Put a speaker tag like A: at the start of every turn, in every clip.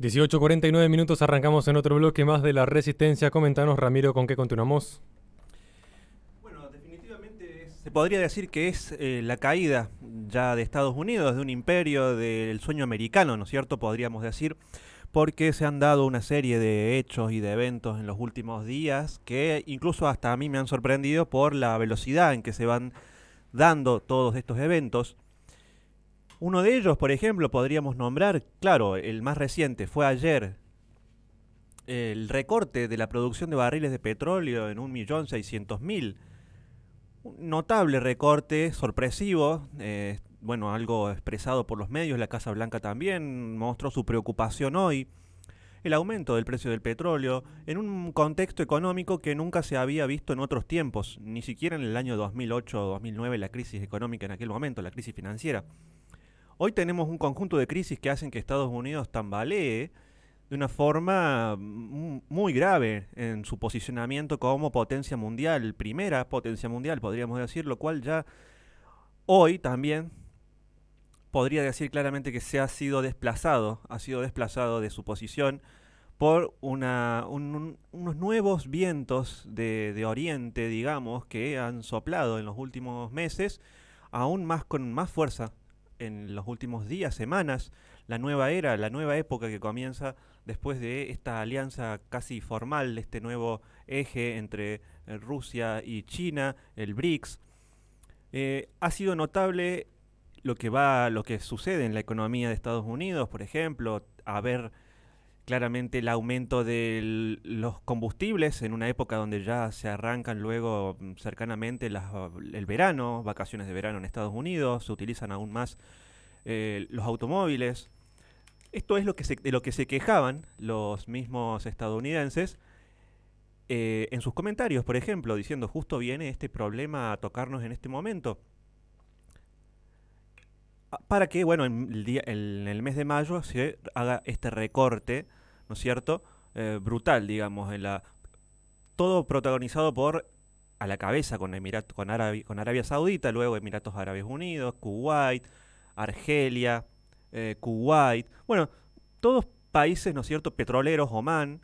A: 18.49 minutos, arrancamos en otro bloque más de la Resistencia. Coméntanos, Ramiro, con qué continuamos. Bueno, definitivamente se podría decir que es eh, la caída ya de Estados Unidos, de un imperio, del sueño americano, ¿no es cierto? Podríamos decir, porque se han dado una serie de hechos y de eventos en los últimos días que incluso hasta a mí me han sorprendido por la velocidad en que se van dando todos estos eventos. Uno de ellos, por ejemplo, podríamos nombrar, claro, el más reciente fue ayer, el recorte de la producción de barriles de petróleo en 1.600.000. Un notable recorte, sorpresivo, eh, bueno, algo expresado por los medios, la Casa Blanca también mostró su preocupación hoy. El aumento del precio del petróleo en un contexto económico que nunca se había visto en otros tiempos, ni siquiera en el año 2008 o 2009, la crisis económica en aquel momento, la crisis financiera. Hoy tenemos un conjunto de crisis que hacen que Estados Unidos tambalee de una forma mm, muy grave en su posicionamiento como potencia mundial, primera potencia mundial, podríamos decir, lo cual ya hoy también podría decir claramente que se ha sido desplazado, ha sido desplazado de su posición por una, unos nuevos vientos de, de, Oriente, digamos, que han soplado en los últimos meses, aún más con más fuerza en los últimos días, semanas, la nueva era, la nueva época que comienza después de esta alianza casi formal, este nuevo eje entre eh, Rusia y China, el BRICS. Eh, ha sido notable lo que va, lo que sucede en la economía de Estados Unidos, por ejemplo, haber claramente el aumento de los combustibles en una época donde ya se arrancan luego mm, cercanamente ah, el verano, vacaciones de verano en Estados Unidos, se utilizan aún más eh, los automóviles. Esto es lo que de lo que se quejaban los mismos estadounidenses eh, en sus comentarios, por ejemplo, diciendo justo viene este problema a tocarnos en este momento ah, para que, bueno, el, en el, mes de mayo se haga este recorte ¿no es cierto? Eh, brutal, digamos, en la todo protagonizado por a la cabeza con, con, Arabia, con Arabia Saudita, luego Emiratos Árabes Unidos, Kuwait, Argelia, eh, Kuwait, bueno, todos países, ¿no es cierto?, petroleros, Oman,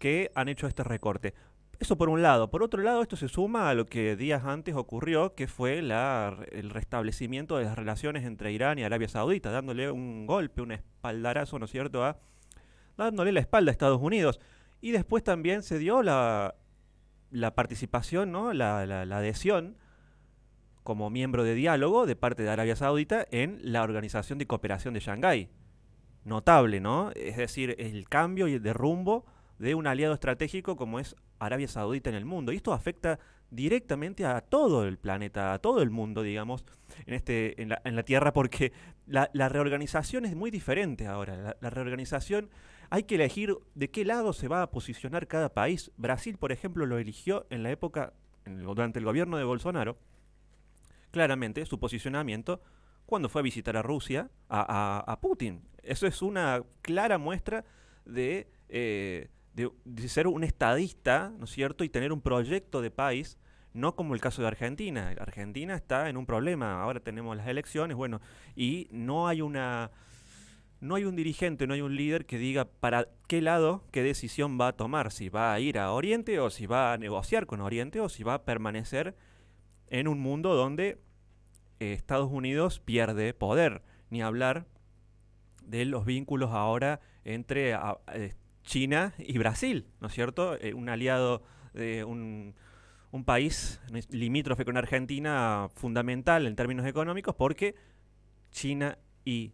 A: que han hecho este recorte. Eso por un lado. Por otro lado, esto se suma a lo que días antes ocurrió, que fue la, el restablecimiento de las relaciones entre Irán y Arabia Saudita, dándole un golpe, un espaldarazo, ¿no es cierto?, a dándole la espalda a Estados Unidos. Y después también se dio la, participación, ¿no? La, la, adhesión como miembro de diálogo de parte de Arabia Saudita en la Organización de Cooperación de Shanghái. Notable, ¿no? Es decir, el cambio y el derrumbo de un aliado estratégico como es Arabia Saudita en el mundo. Y esto afecta directamente a todo el planeta, a todo el mundo, digamos en, este, en, la, en la Tierra porque la, reorganización es muy diferente ahora. La, reorganización hay que elegir de qué lado se va a posicionar cada país. Brasil, por ejemplo, lo eligió en la época, durante el gobierno de Bolsonaro, claramente su posicionamiento cuando fue a visitar a Rusia, a, a, Putin. Eso es una clara muestra de... Eh, de, de, ser un estadista, ¿no es cierto?, y tener un proyecto de país no como el caso de Argentina. Argentina está en un problema. Ahora tenemos las elecciones, bueno, y no hay una. No hay un dirigente, no hay un líder que diga para qué lado, qué decisión va a tomar, si va a ir a Oriente o si va a negociar con Oriente o si va a permanecer en un mundo donde eh, Estados Unidos pierde poder, ni hablar de los vínculos ahora entre eh, China y Brasil, ¿no es cierto? Eh, un aliado, de un, un país limítrofe con Argentina fundamental en términos económicos porque China y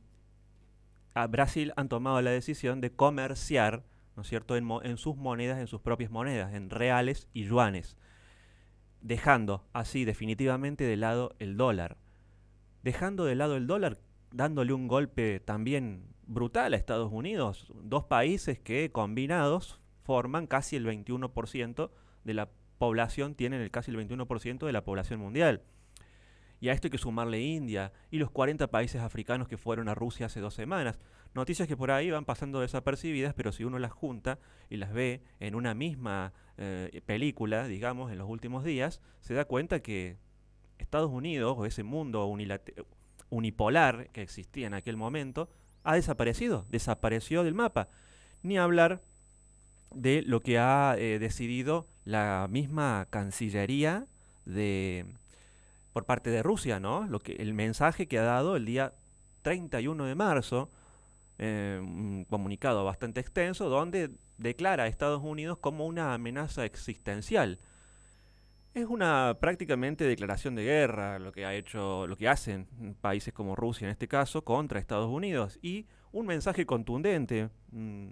A: ah, Brasil han tomado la decisión de comerciar, ¿no es cierto?, en, sus monedas, en sus propias monedas, en reales y yuanes, dejando así definitivamente de lado el dólar. Dejando de lado el dólar, dándole un golpe también brutal a Estados Unidos, dos países que combinados forman casi el 21% de la población tienen el casi el 21% de la población mundial. Y a esto hay que sumarle India y los 40 países africanos que fueron a Rusia hace dos semanas. Noticias que por ahí van pasando desapercibidas, pero si uno las junta y las ve en una misma eh, película, digamos, en los últimos días, se da cuenta que Estados Unidos o ese mundo unipolar que existía en aquel momento ha desaparecido, desapareció del mapa. Ni hablar de lo que ha eh, decidido la misma Cancillería de por parte de Rusia, ¿no? Lo que, el mensaje que ha dado el día 31 de marzo, eh, un comunicado bastante extenso, donde declara a Estados Unidos como una amenaza existencial. Es una prácticamente declaración de guerra lo que ha hecho, lo que hacen países como Rusia en este caso contra Estados Unidos y un mensaje contundente. Mm,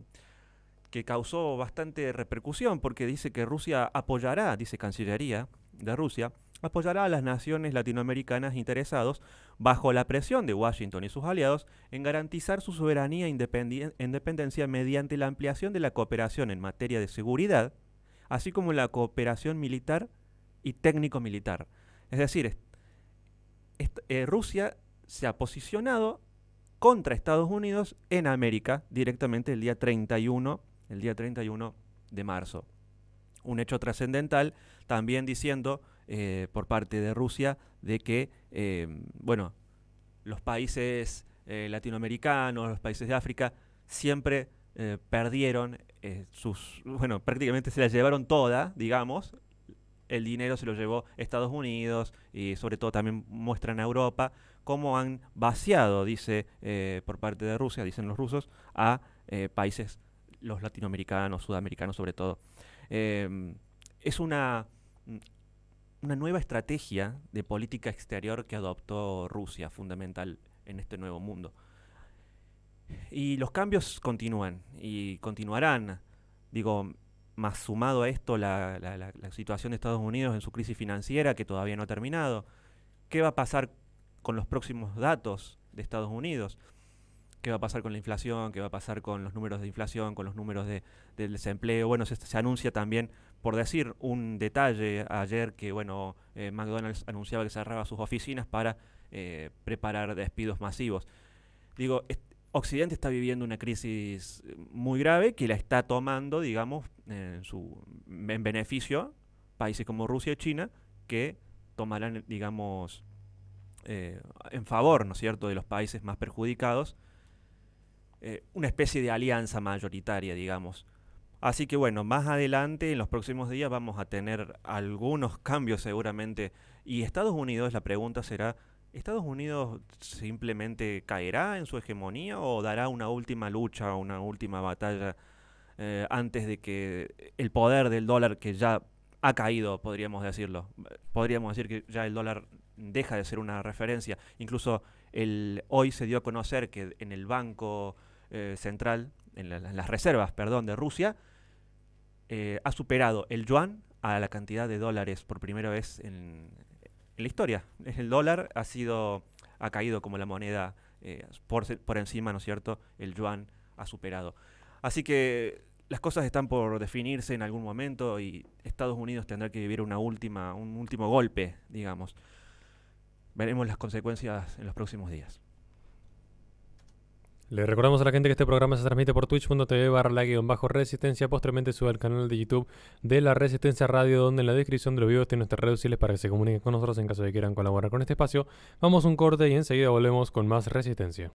A: que causó bastante repercusión porque dice que Rusia apoyará, dice Cancillería de Rusia, apoyará a las naciones latinoamericanas interesadas bajo la presión de Washington y sus aliados en garantizar su soberanía e independencia mediante la ampliación de la cooperación en materia de seguridad, así como la cooperación militar y técnico-militar. Es decir, eh, Rusia se ha posicionado contra Estados Unidos en América directamente el día 31 el día 31 de marzo. Un hecho trascendental también diciendo eh, por parte de Rusia de que, eh, bueno, los países eh, latinoamericanos, los países de África, siempre perdieron sus, bueno, prácticamente se la llevaron toda, digamos, el dinero se lo llevó Estados Unidos y sobre todo también muestran a Europa cómo han vaciado, dice por parte de Rusia, dicen los rusos, a países países los latinoamericanos, sudamericanos sobre todo. Em, es una, mm, una nueva estrategia de política exterior que adoptó Rusia, fundamental en este nuevo mundo. Y los cambios continúan y continuarán. Digo, más sumado a esto la, la, situación de Estados Unidos en su crisis financiera que todavía no ha terminado. ¿Qué va a pasar con los próximos datos de Estados Unidos? qué va a pasar con la inflación, qué va a pasar con los números de inflación, con los números de, del desempleo. Bueno, se, anuncia también, por decir un detalle, ayer que bueno, eh, McDonald's anunciaba que cerraba sus oficinas para eh, preparar despidos masivos. Digo, Occidente está viviendo una crisis muy grave que la está tomando, digamos, en, su, en beneficio países como Rusia y China que tomarán, digamos, eh, en favor, ¿no es cierto?, de los países más perjudicados eh, una especie de alianza mayoritaria, digamos. Así que bueno, más adelante, en los próximos días, vamos a tener algunos cambios seguramente. Y Estados Unidos, la pregunta será, ¿Estados Unidos simplemente caerá en su hegemonía o dará una última lucha, una última batalla eh, antes de que el poder del dólar que ya ha caído, podríamos decirlo, podríamos decir que ya el dólar deja de ser una referencia. Incluso hoy se dio a conocer que en el Banco eh, central, en, las reservas, perdón, de Rusia, eh, ha superado el yuan a la cantidad de dólares por primera vez en, la historia. El dólar ha sido, ha caído como la moneda eh, por, encima, ¿no es cierto? El yuan ha superado. Así que las cosas están por definirse en algún momento y Estados Unidos tendrá que vivir una última, un último golpe, digamos. Veremos las consecuencias en los próximos días. Le recordamos a la gente que este programa se transmite por twitch.tv barra la bajo resistencia. Posteriormente sube al canal de YouTube de la Resistencia Radio, donde en la descripción de los videos tienen nuestras redes sociales para que se comuniquen con nosotros en caso de que quieran colaborar con este espacio. Vamos a un corte y enseguida volvemos con más resistencia.